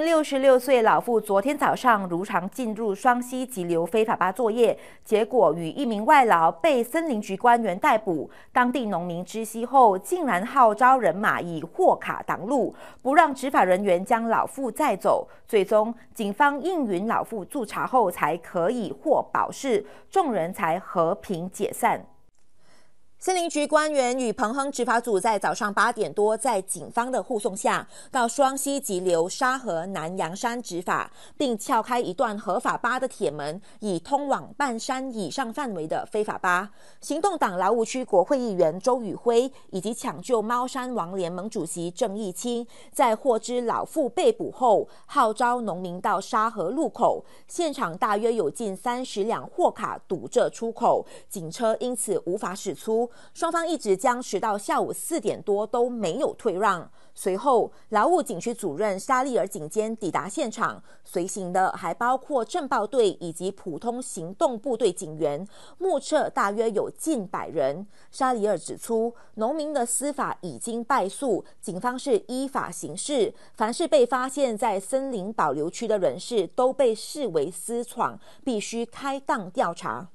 六十六岁老妇昨天早上如常进入双溪急流非法巴作业，结果与一名外劳被森林局官员逮捕。当地农民知悉后，竟然号召人马以货卡挡路，不让执法人员将老妇载走。最终，警方应允老妇驻查后才可以获保释，众人才和平解散。森林局官员与彭亨执法组在早上八点多，在警方的护送下，到双溪急流沙河南洋山执法，并撬开一段合法巴的铁门，以通往半山以上范围的非法巴。行动党劳务区国会议员周宇辉以及抢救猫山王联盟主席郑义清，在获知老父被捕后，号召农民到沙河路口现场，大约有近三十辆货卡堵着出口，警车因此无法驶出。双方一直僵持到下午四点多都没有退让。随后，劳务警区主任沙利尔警监抵达现场，随行的还包括政报队以及普通行动部队警员，目测大约有近百人。沙利尔指出，农民的司法已经败诉，警方是依法行事。凡是被发现在森林保留区的人士，都被视为私闯，必须开档调查。